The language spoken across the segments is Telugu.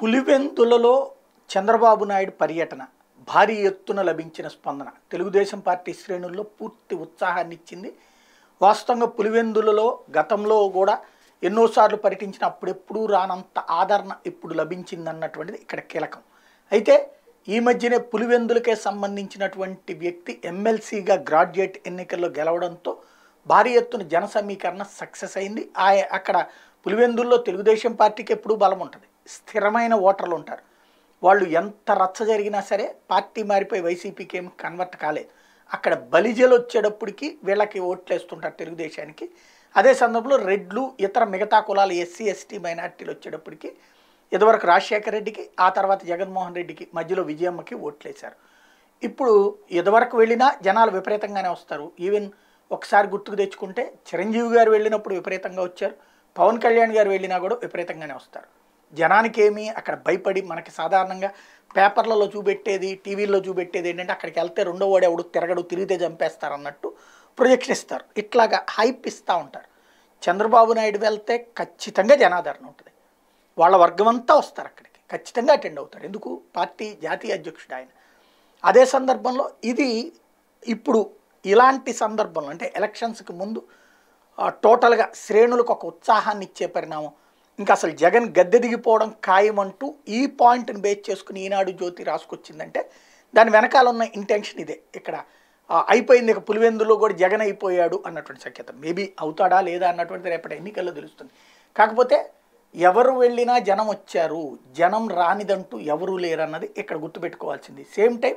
పులివెందులలో చంద్రబాబు నాయుడు పర్యటన భారీ ఎత్తున లభించిన స్పందన తెలుగుదేశం పార్టీ శ్రేణుల్లో పూర్తి ఉత్సాహాన్ని ఇచ్చింది వాస్తవంగా పులివెందులలో గతంలో కూడా ఎన్నోసార్లు పర్యటించిన అప్పుడెప్పుడూ రానంత ఆదరణ ఇప్పుడు లభించింది అన్నటువంటిది ఇక్కడ కీలకం అయితే ఈ మధ్యనే పులివెందులకే సంబంధించినటువంటి వ్యక్తి ఎమ్మెల్సీగా గ్రాడ్యుయేట్ ఎన్నికల్లో గెలవడంతో భారీ ఎత్తున జన సమీకరణ సక్సెస్ అయింది ఆ అక్కడ పులివెందుల్లో తెలుగుదేశం పార్టీకి ఎప్పుడూ బలం ఉంటుంది స్థిరమైన ఓటర్లు ఉంటారు వాళ్ళు ఎంత రచ్చ జరిగినా సరే పార్టీ మారిపోయి వైసీపీకి ఏమి కన్వర్ట్ కాలేదు అక్కడ బలిజలు వచ్చేటప్పటికి వీళ్ళకి ఓట్లు వేస్తుంటారు తెలుగుదేశానికి అదే సందర్భంలో రెడ్లు ఇతర మిగతా కులాలు ఎస్సీ ఎస్టీ మైనార్టీలు వచ్చేటప్పటికి ఇదివరకు రాజశేఖర రెడ్డికి ఆ తర్వాత జగన్మోహన్ రెడ్డికి మధ్యలో విజయమ్మకి ఓట్లేశారు ఇప్పుడు ఇదివరకు వెళ్ళినా జనాలు విపరీతంగానే వస్తారు ఈవెన్ ఒకసారి గుర్తుకు తెచ్చుకుంటే చిరంజీవి గారు వెళ్ళినప్పుడు విపరీతంగా వచ్చారు పవన్ కళ్యాణ్ గారు వెళ్ళినా కూడా విపరీతంగానే వస్తారు జనానికి ఏమి అక్కడ భయపడి మనకి సాధారణంగా పేపర్లలో చూపెట్టేది టీవీల్లో చూపెట్టేది ఏంటంటే అక్కడికి వెళ్తే రెండో వాడు ఎవడు తిరగడు తిరిగితే చంపేస్తారు అన్నట్టు ప్రొజెక్షన్ ఇస్తారు ఇట్లాగా హైప్ ఇస్తూ ఉంటారు చంద్రబాబు నాయుడు వెళ్తే ఖచ్చితంగా జనాదరణ ఉంటుంది వాళ్ళ వర్గం అంతా వస్తారు అక్కడికి ఖచ్చితంగా అటెండ్ అవుతారు ఎందుకు పార్టీ జాతీయ అధ్యక్షుడు ఆయన అదే సందర్భంలో ఇది ఇప్పుడు ఇలాంటి సందర్భంలో అంటే ఎలక్షన్స్కి ముందు టోటల్గా శ్రేణులకు ఒక ఉత్సాహాన్ని ఇచ్చే పరిణామం ఇంకా అసలు జగన్ గద్దె దిగిపోవడం ఖాయమంటూ ఈ పాయింట్ని బేస్ చేసుకుని ఈనాడు జ్యోతి రాసుకొచ్చిందంటే దాని వెనకాల ఉన్న ఇంటెన్షన్ ఇదే ఇక్కడ అయిపోయింది ఇక పులివెందులో కూడా జగన్ అయిపోయాడు అన్నటువంటి సఖ్యత మేబీ అవుతాడా లేదా అన్నటువంటిది రేపటి ఎన్నికల్లో తెలుస్తుంది కాకపోతే ఎవరు వెళ్ళినా జనం వచ్చారు జనం రానిదంటూ ఎవరూ లేరన్నది ఇక్కడ గుర్తుపెట్టుకోవాల్సింది సేమ్ టైం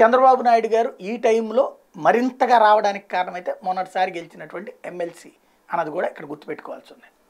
చంద్రబాబు నాయుడు గారు ఈ టైంలో మరింతగా రావడానికి కారణమైతే మొన్నటిసారి గెలిచినటువంటి ఎమ్మెల్సీ అన్నది కూడా ఇక్కడ గుర్తుపెట్టుకోవాల్సి ఉంది